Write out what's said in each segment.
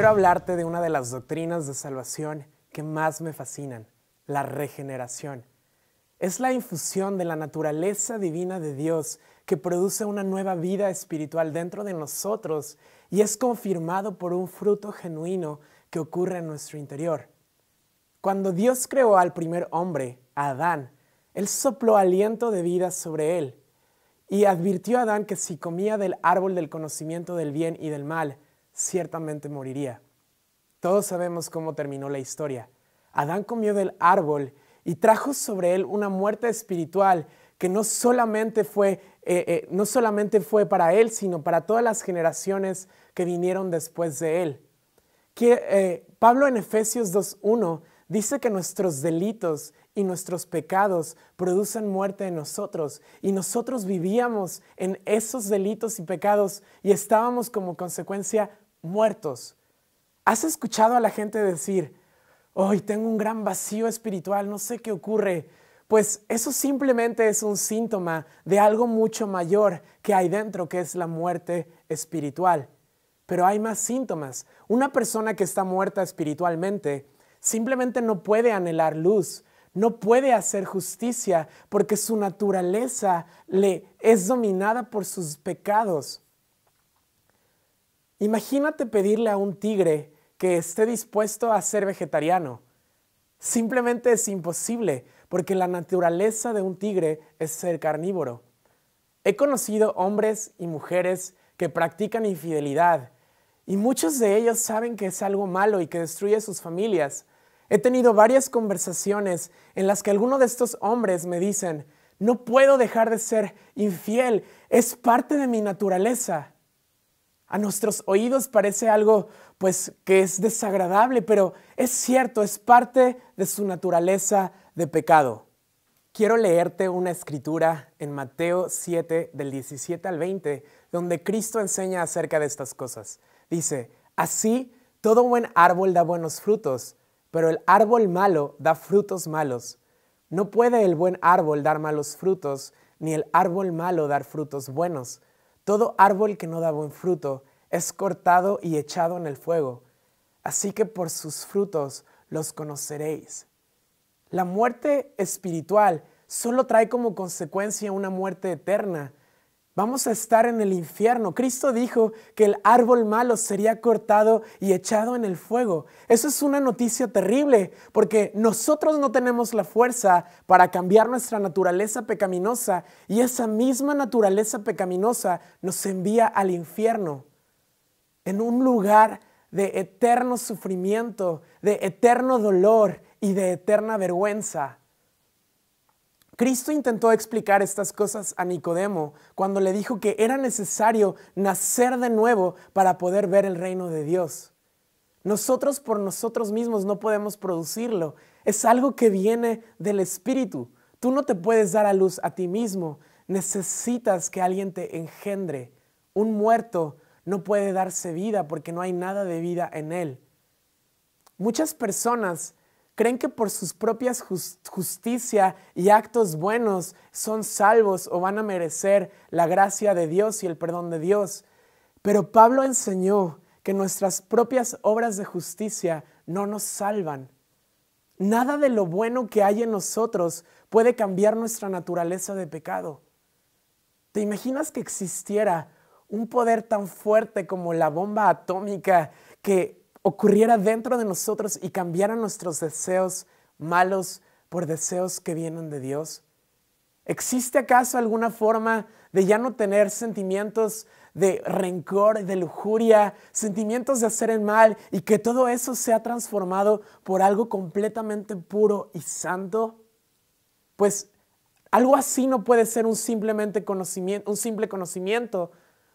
Quiero hablarte de una de las doctrinas de salvación que más me fascinan, la regeneración. Es la infusión de la naturaleza divina de Dios que produce una nueva vida espiritual dentro de nosotros y es confirmado por un fruto genuino que ocurre en nuestro interior. Cuando Dios creó al primer hombre, Adán, Él sopló aliento de vida sobre él y advirtió a Adán que si comía del árbol del conocimiento del bien y del mal, ciertamente moriría. Todos sabemos cómo terminó la historia. Adán comió del árbol y trajo sobre él una muerte espiritual que no solamente fue, eh, eh, no solamente fue para él, sino para todas las generaciones que vinieron después de él. Que, eh, Pablo en Efesios 2.1 dice que nuestros delitos y nuestros pecados producen muerte en nosotros y nosotros vivíamos en esos delitos y pecados y estábamos como consecuencia muertos. ¿Has escuchado a la gente decir, hoy tengo un gran vacío espiritual, no sé qué ocurre? Pues eso simplemente es un síntoma de algo mucho mayor que hay dentro, que es la muerte espiritual. Pero hay más síntomas. Una persona que está muerta espiritualmente simplemente no puede anhelar luz, no puede hacer justicia porque su naturaleza le es dominada por sus pecados. Imagínate pedirle a un tigre que esté dispuesto a ser vegetariano. Simplemente es imposible, porque la naturaleza de un tigre es ser carnívoro. He conocido hombres y mujeres que practican infidelidad, y muchos de ellos saben que es algo malo y que destruye sus familias. He tenido varias conversaciones en las que algunos de estos hombres me dicen, no puedo dejar de ser infiel, es parte de mi naturaleza a nuestros oídos parece algo pues que es desagradable, pero es cierto, es parte de su naturaleza de pecado. Quiero leerte una escritura en Mateo 7 del 17 al 20, donde Cristo enseña acerca de estas cosas. Dice, así todo buen árbol da buenos frutos, pero el árbol malo da frutos malos. No puede el buen árbol dar malos frutos, ni el árbol malo dar frutos buenos todo árbol que no da buen fruto es cortado y echado en el fuego. Así que por sus frutos los conoceréis. La muerte espiritual solo trae como consecuencia una muerte eterna, Vamos a estar en el infierno. Cristo dijo que el árbol malo sería cortado y echado en el fuego. Eso es una noticia terrible porque nosotros no tenemos la fuerza para cambiar nuestra naturaleza pecaminosa y esa misma naturaleza pecaminosa nos envía al infierno, en un lugar de eterno sufrimiento, de eterno dolor y de eterna vergüenza. Cristo intentó explicar estas cosas a Nicodemo cuando le dijo que era necesario nacer de nuevo para poder ver el reino de Dios. Nosotros por nosotros mismos no podemos producirlo. Es algo que viene del Espíritu. Tú no te puedes dar a luz a ti mismo. Necesitas que alguien te engendre. Un muerto no puede darse vida porque no hay nada de vida en él. Muchas personas creen que por sus propias justicia y actos buenos son salvos o van a merecer la gracia de Dios y el perdón de Dios. Pero Pablo enseñó que nuestras propias obras de justicia no nos salvan. Nada de lo bueno que hay en nosotros puede cambiar nuestra naturaleza de pecado. ¿Te imaginas que existiera un poder tan fuerte como la bomba atómica que ocurriera dentro de nosotros y cambiara nuestros deseos malos por deseos que vienen de Dios? ¿Existe acaso alguna forma de ya no tener sentimientos de rencor, de lujuria, sentimientos de hacer el mal y que todo eso sea transformado por algo completamente puro y santo? Pues algo así no puede ser un, simplemente un simple conocimiento,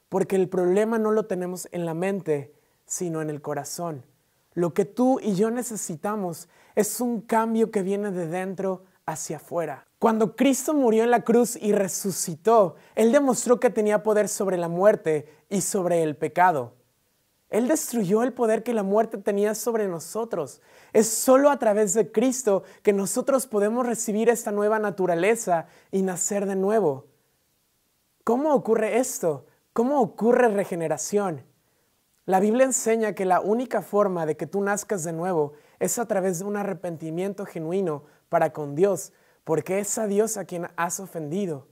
porque el problema no lo tenemos en la mente, sino en el corazón. Lo que tú y yo necesitamos es un cambio que viene de dentro hacia afuera. Cuando Cristo murió en la cruz y resucitó, Él demostró que tenía poder sobre la muerte y sobre el pecado. Él destruyó el poder que la muerte tenía sobre nosotros. Es solo a través de Cristo que nosotros podemos recibir esta nueva naturaleza y nacer de nuevo. ¿Cómo ocurre esto? ¿Cómo ocurre regeneración? La Biblia enseña que la única forma de que tú nazcas de nuevo es a través de un arrepentimiento genuino para con Dios, porque es a Dios a quien has ofendido.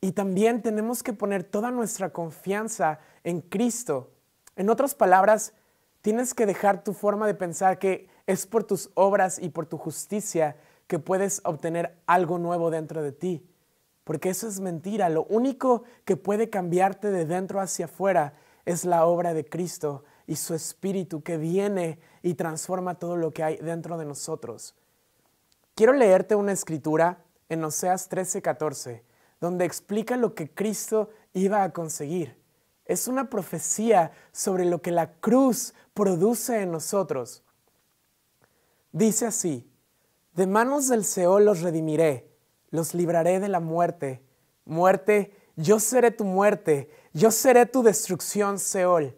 Y también tenemos que poner toda nuestra confianza en Cristo. En otras palabras, tienes que dejar tu forma de pensar que es por tus obras y por tu justicia que puedes obtener algo nuevo dentro de ti. Porque eso es mentira. Lo único que puede cambiarte de dentro hacia afuera es la obra de Cristo y su Espíritu que viene y transforma todo lo que hay dentro de nosotros. Quiero leerte una escritura en Oseas 13:14, donde explica lo que Cristo iba a conseguir. Es una profecía sobre lo que la cruz produce en nosotros. Dice así, de manos del Seol los redimiré, los libraré de la muerte, muerte yo seré tu muerte, yo seré tu destrucción, Seol.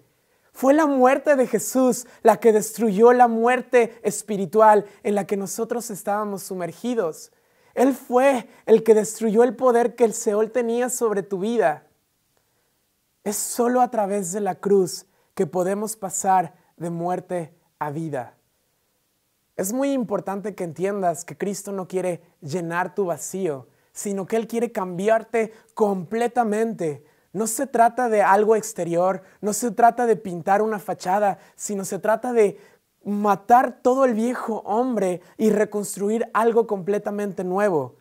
Fue la muerte de Jesús la que destruyó la muerte espiritual en la que nosotros estábamos sumergidos. Él fue el que destruyó el poder que el Seol tenía sobre tu vida. Es solo a través de la cruz que podemos pasar de muerte a vida. Es muy importante que entiendas que Cristo no quiere llenar tu vacío, sino que Él quiere cambiarte completamente. No se trata de algo exterior, no se trata de pintar una fachada, sino se trata de matar todo el viejo hombre y reconstruir algo completamente nuevo.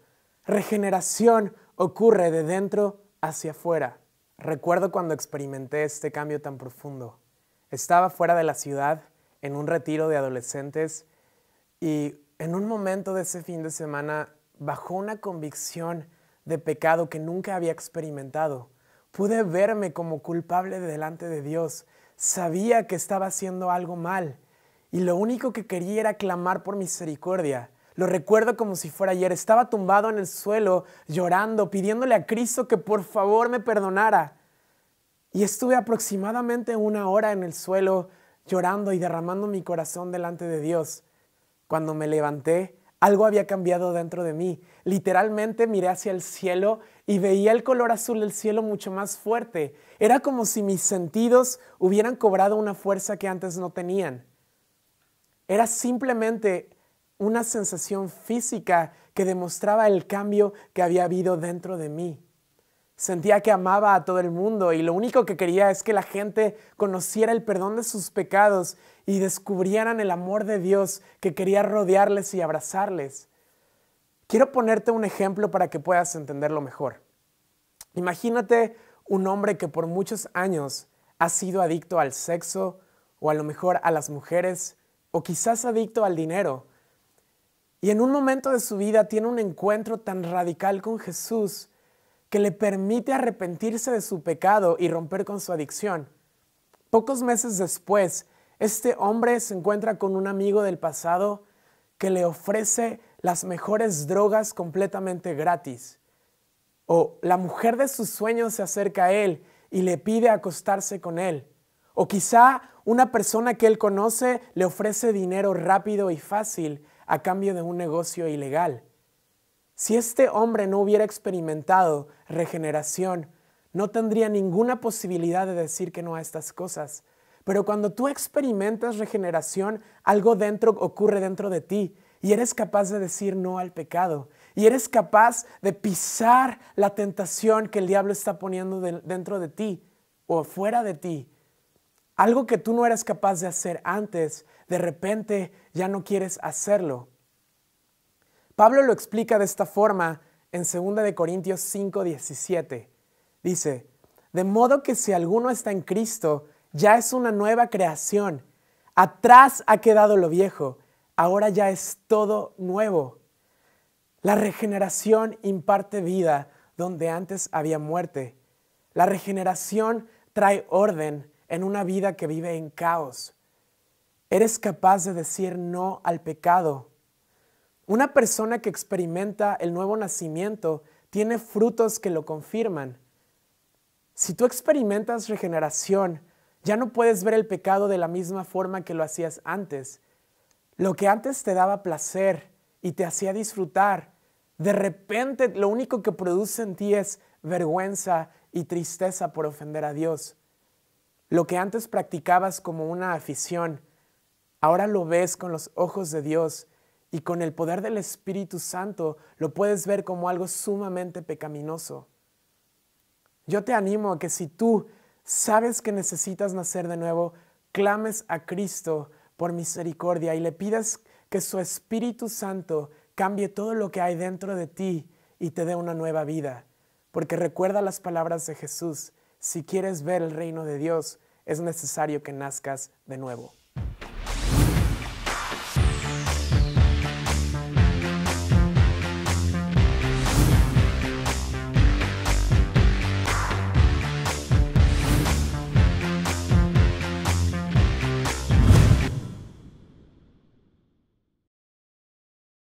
Regeneración ocurre de dentro hacia afuera. Recuerdo cuando experimenté este cambio tan profundo. Estaba fuera de la ciudad, en un retiro de adolescentes, y en un momento de ese fin de semana bajo una convicción de pecado que nunca había experimentado. Pude verme como culpable delante de Dios. Sabía que estaba haciendo algo mal y lo único que quería era clamar por misericordia. Lo recuerdo como si fuera ayer. Estaba tumbado en el suelo, llorando, pidiéndole a Cristo que por favor me perdonara. Y estuve aproximadamente una hora en el suelo, llorando y derramando mi corazón delante de Dios. Cuando me levanté, algo había cambiado dentro de mí. Literalmente miré hacia el cielo y veía el color azul del cielo mucho más fuerte. Era como si mis sentidos hubieran cobrado una fuerza que antes no tenían. Era simplemente una sensación física que demostraba el cambio que había habido dentro de mí. Sentía que amaba a todo el mundo y lo único que quería es que la gente conociera el perdón de sus pecados y descubrieran el amor de Dios que quería rodearles y abrazarles. Quiero ponerte un ejemplo para que puedas entenderlo mejor. Imagínate un hombre que por muchos años ha sido adicto al sexo o a lo mejor a las mujeres o quizás adicto al dinero. Y en un momento de su vida tiene un encuentro tan radical con Jesús que le permite arrepentirse de su pecado y romper con su adicción. Pocos meses después, este hombre se encuentra con un amigo del pasado que le ofrece las mejores drogas completamente gratis. O la mujer de sus sueños se acerca a él y le pide acostarse con él. O quizá una persona que él conoce le ofrece dinero rápido y fácil a cambio de un negocio ilegal. Si este hombre no hubiera experimentado regeneración, no tendría ninguna posibilidad de decir que no a estas cosas. Pero cuando tú experimentas regeneración, algo dentro ocurre dentro de ti y eres capaz de decir no al pecado y eres capaz de pisar la tentación que el diablo está poniendo dentro de ti o fuera de ti. Algo que tú no eras capaz de hacer antes, de repente ya no quieres hacerlo Pablo lo explica de esta forma en 2 Corintios 5:17. Dice, de modo que si alguno está en Cristo, ya es una nueva creación. Atrás ha quedado lo viejo, ahora ya es todo nuevo. La regeneración imparte vida donde antes había muerte. La regeneración trae orden en una vida que vive en caos. Eres capaz de decir no al pecado una persona que experimenta el nuevo nacimiento tiene frutos que lo confirman. Si tú experimentas regeneración, ya no puedes ver el pecado de la misma forma que lo hacías antes. Lo que antes te daba placer y te hacía disfrutar, de repente lo único que produce en ti es vergüenza y tristeza por ofender a Dios. Lo que antes practicabas como una afición, ahora lo ves con los ojos de Dios y con el poder del Espíritu Santo lo puedes ver como algo sumamente pecaminoso. Yo te animo a que si tú sabes que necesitas nacer de nuevo, clames a Cristo por misericordia y le pidas que su Espíritu Santo cambie todo lo que hay dentro de ti y te dé una nueva vida. Porque recuerda las palabras de Jesús, si quieres ver el reino de Dios, es necesario que nazcas de nuevo.